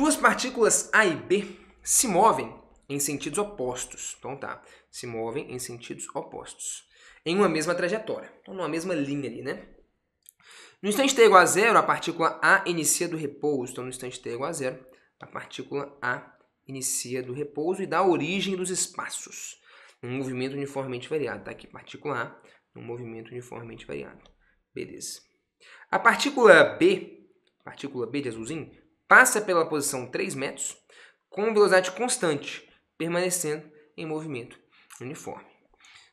Duas partículas A e B se movem em sentidos opostos. Então tá, se movem em sentidos opostos. Em uma mesma trajetória, então numa mesma linha ali, né? No instante t igual a zero, a partícula A inicia do repouso. Então no instante t igual a zero, a partícula A inicia do repouso e dá origem dos espaços. Um movimento uniformemente variado. Tá aqui, partícula A, um movimento uniformemente variado. Beleza. A partícula B, partícula B de azulzinho, passa pela posição 3 metros com velocidade constante, permanecendo em movimento uniforme.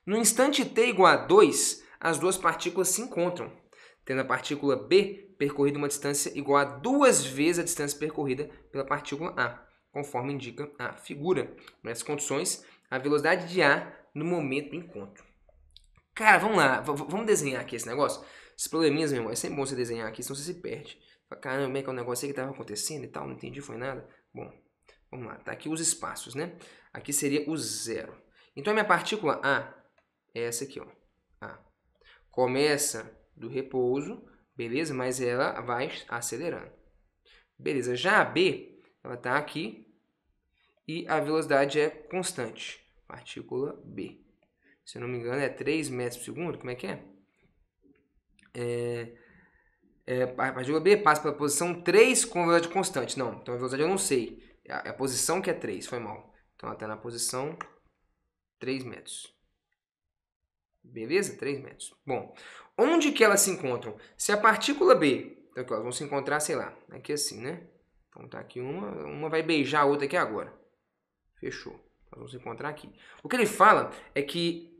No instante t igual a 2, as duas partículas se encontram, tendo a partícula B percorrido uma distância igual a duas vezes a distância percorrida pela partícula A, conforme indica a figura. Nessas condições, a velocidade de A no momento do encontro. Cara, vamos lá, vamos desenhar aqui esse negócio? Esses probleminhas, meu irmão, é sempre bom você desenhar aqui, senão você se perde caramba, como é que é o negócio aí que estava acontecendo e tal, não entendi, foi nada. Bom, vamos lá, tá aqui os espaços, né? Aqui seria o zero. Então a minha partícula A é essa aqui, ó. A. Começa do repouso, beleza? Mas ela vai acelerando. Beleza, já a B, ela está aqui e a velocidade é constante. Partícula B. Se eu não me engano, é 3 metros por segundo. Como é que é? É é, a partícula é B passa para a posição 3 com velocidade constante. Não, então a velocidade eu não sei. É a, é posição que é 3, foi mal. Então ela está na posição 3 metros. Beleza? 3 metros. Bom, onde que elas se encontram? Se a partícula B, então aqui, elas vão se encontrar, sei lá, aqui assim, né? Então tá aqui uma, uma vai beijar a outra aqui agora. Fechou. Elas vão se encontrar aqui. O que ele fala é que,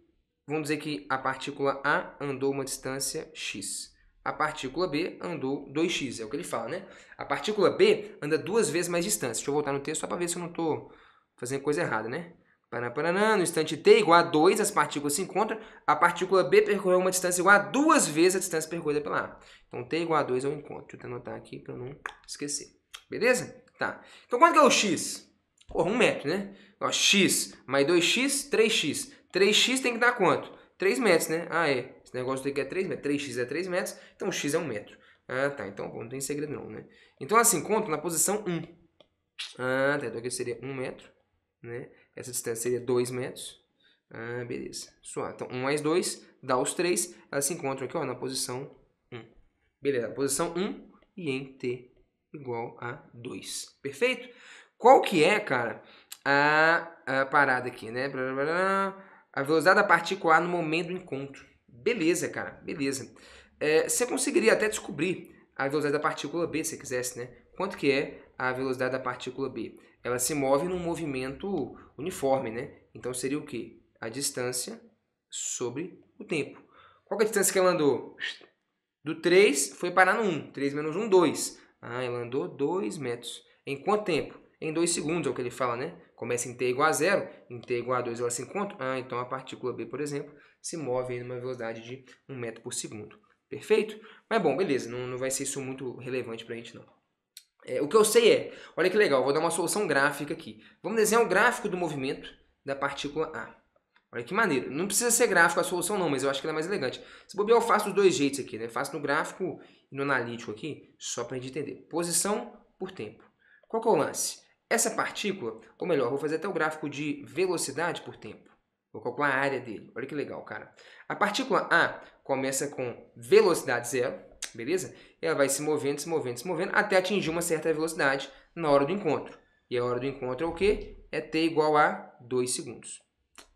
vamos dizer que a partícula A andou uma distância x a partícula B andou 2x, é o que ele fala, né? A partícula B anda duas vezes mais distância. Deixa eu voltar no texto só para ver se eu não estou fazendo coisa errada, né? Paranã, no instante t igual a 2, as partículas se encontram. A partícula B percorreu uma distância igual a duas vezes a distância percorrida pela A. Então, t igual a 2 é o encontro. Deixa eu anotar aqui para não esquecer. Beleza? Tá. Então, quanto que é o x? Porra, 1 um metro, né? Ó, x mais 2x, 3x. 3x tem que dar quanto? 3 metros, né? Ah, é. Esse negócio aqui é 3 metros, 3x é 3 metros, então x é 1 metro. Ah, tá, então não tem segredo não, né? Então assim, conto na posição 1. Ah, tá, então aqui seria 1 metro, né? Essa distância seria 2 metros. Ah, beleza. Suave. Então 1 mais 2 dá os 3, elas se encontram aqui, ó, na posição 1. Beleza, posição 1 e em t igual a 2. Perfeito? Qual que é, cara, a, a parada aqui, né? A velocidade da partícula A no momento do encontro. Beleza, cara, beleza. É, você conseguiria até descobrir a velocidade da partícula B, se quisesse, né? Quanto que é a velocidade da partícula B? Ela se move num movimento uniforme, né? Então seria o quê? A distância sobre o tempo. Qual é a distância que ela andou? Do 3 foi parar no 1. 3 menos 1, 2. Ah, ela andou 2 metros. Em quanto tempo? em 2 segundos, é o que ele fala, né? Começa em t igual a zero, em t igual a 2 ela se encontra. Ah, então a partícula B, por exemplo, se move em uma velocidade de 1 metro por segundo. Perfeito? Mas bom, beleza, não, não vai ser isso muito relevante para a gente não. É, o que eu sei é, olha que legal, vou dar uma solução gráfica aqui. Vamos desenhar o um gráfico do movimento da partícula A. Olha que maneiro. Não precisa ser gráfico a solução não, mas eu acho que ela é mais elegante. Se bobear, eu faço dos dois jeitos aqui, né? Faço no gráfico e no analítico aqui, só para a gente entender. Posição por tempo. Qual que é o lance? Essa partícula, ou melhor, vou fazer até o gráfico de velocidade por tempo. Vou calcular a área dele. Olha que legal, cara. A partícula A começa com velocidade zero, beleza? ela vai se movendo, se movendo, se movendo, até atingir uma certa velocidade na hora do encontro. E a hora do encontro é o quê? É t igual a 2 segundos.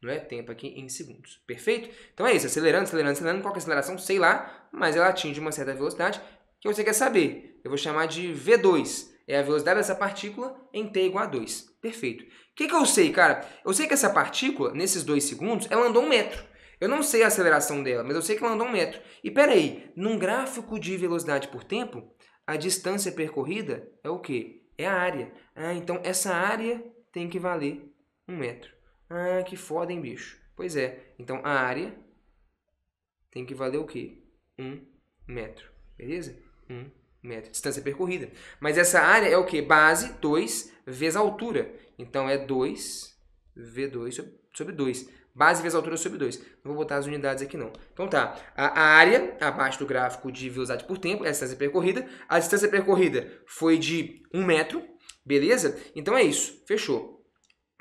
Não é tempo aqui em segundos. Perfeito? Então é isso. Acelerando, acelerando, acelerando. Qual é a aceleração? Sei lá. Mas ela atinge uma certa velocidade que você quer saber. Eu vou chamar de V2 é a velocidade dessa partícula em t igual a 2. Perfeito. O que, que eu sei, cara? Eu sei que essa partícula, nesses dois segundos, ela andou um metro. Eu não sei a aceleração dela, mas eu sei que ela andou um metro. E peraí, num gráfico de velocidade por tempo, a distância percorrida é o quê? É a área. Ah, então essa área tem que valer um metro. Ah, que foda, hein, bicho? Pois é. Então a área tem que valer o quê? Um metro. Beleza? Um metro, distância percorrida. Mas essa área é o quê? Base 2 vezes altura. Então é 2 V2 sobre 2. Base vezes altura sobre 2. Não vou botar as unidades aqui não. Então tá, a área abaixo do gráfico de velocidade por tempo é a distância percorrida. A distância percorrida foi de 1 um metro, beleza? Então é isso, fechou.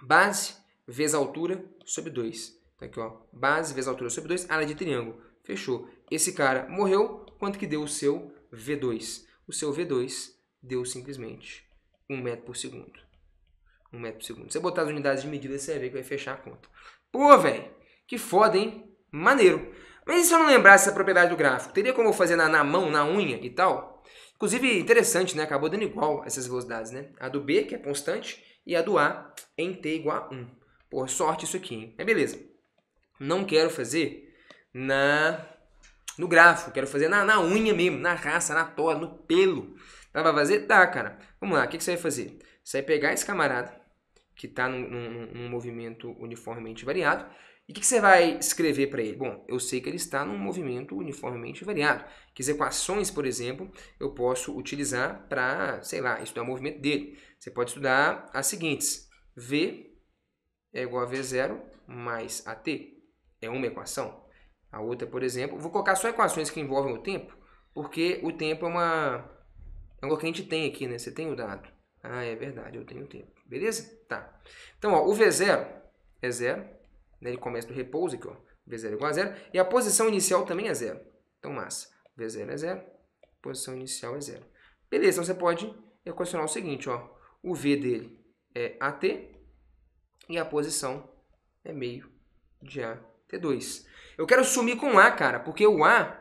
Base vezes altura sobre 2. Tá aqui ó, base vezes altura sobre 2, área de triângulo. Fechou. Esse cara morreu, quanto que deu o seu V2? o seu V2 deu simplesmente 1 metro por segundo. 1 metro por segundo. Se você botar as unidades de medida, você vai ver que vai fechar a conta. Pô, velho, que foda, hein? Maneiro. Mas e se eu não lembrasse essa propriedade do gráfico? Teria como eu fazer na, na mão, na unha e tal? Inclusive, interessante, né? Acabou dando igual essas velocidades, né? A do B, que é constante, e a do A em T igual a 1. Pô, sorte isso aqui, hein? é beleza. Não quero fazer na no gráfico, quero fazer na, na unha mesmo, na raça, na tora, no pelo. Dá pra fazer? Dá, cara. Vamos lá, o que, que você vai fazer? Você vai pegar esse camarada, que está num, num, num, movimento uniformemente variado. E o que, que, você vai escrever para ele? Bom, eu sei que ele está num movimento uniformemente variado. Que as equações, por exemplo, eu posso utilizar para, sei lá, estudar o movimento dele. Você pode estudar as seguintes. V é igual a V0 mais AT. É uma equação. A outra, por exemplo, vou colocar só equações que envolvem o tempo, porque o tempo é uma é algo que a gente tem aqui, né? Você tem o dado. Ah, é verdade, eu tenho o tempo. Beleza? Tá. Então, ó, o V0 é zero. Né? Ele começa do repouso aqui, ó. V0 é igual a zero. E a posição inicial também é zero. Então, massa. V0 é zero. Posição inicial é zero. Beleza, então você pode equacionar o seguinte, ó. O V dele é AT e a posição é meio de AT2. Eu quero sumir com A, cara, porque o A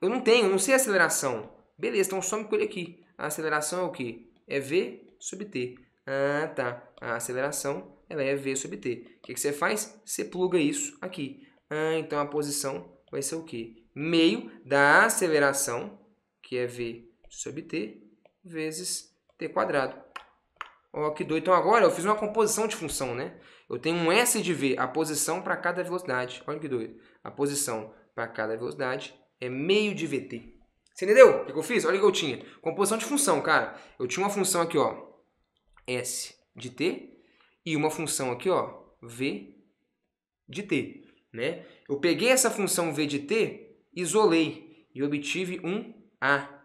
eu não tenho, não sei a aceleração. Beleza, então some com ele aqui. A aceleração é o quê? É V sobre T. Ah, tá. A aceleração ela é V sobre T. O que, que você faz? Você pluga isso aqui. Ah, então a posição vai ser o quê? Meio da aceleração, que é V sobre T, vezes T quadrado. Ó, que doido. Então agora eu fiz uma composição de função, né? Eu tenho um S de V, a posição para cada velocidade. Olha que doido a posição para cada velocidade é meio de VT. Você entendeu o que eu fiz? Olha o que eu tinha. Composição de função, cara. Eu tinha uma função aqui, ó, S de t e uma função aqui, ó, v de t, né? Eu peguei essa função v de t, isolei e obtive um a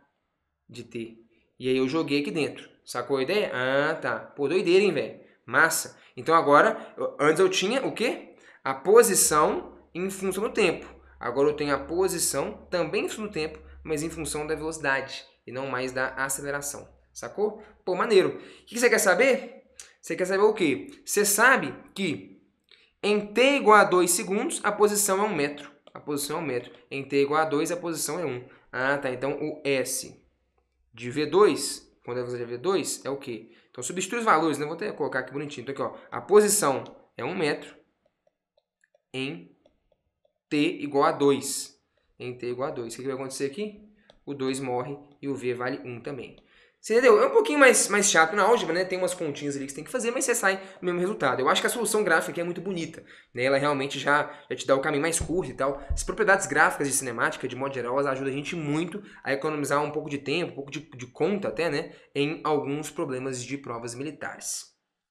de t. E aí eu joguei aqui dentro. Sacou a ideia? Ah, tá. Pô, doideira, hein, velho? Massa. Então agora, antes eu tinha o quê? A posição em função do tempo. Agora eu tenho a posição também em função do tempo, mas em função da velocidade e não mais da aceleração. Sacou? Pô, maneiro. O que você quer saber? Você quer saber o quê? Você sabe que em t igual a 2 segundos, a posição é 1 um metro. A posição é 1 um metro. Em t igual a 2, a posição é 1. Um. Ah, tá. Então, o S de V2, quando é velocidade de V2, é o quê? Então, substitui os valores. Né? Vou até colocar aqui bonitinho. Então, aqui, ó. A posição é 1 metro em t igual a 2. Em t igual a 2. O que vai acontecer aqui? O 2 morre e o v vale 1 também. Você entendeu? É um pouquinho mais, mais chato na álgebra, né? Tem umas continhas ali que você tem que fazer, mas você sai o mesmo resultado. Eu acho que a solução gráfica aqui é muito bonita, né? Ela realmente já, já te dá o caminho mais curto e tal. As propriedades gráficas de cinemática, de modo geral, elas ajudam a gente muito a economizar um pouco de tempo, um pouco de, de conta até, né? Em alguns problemas de provas militares.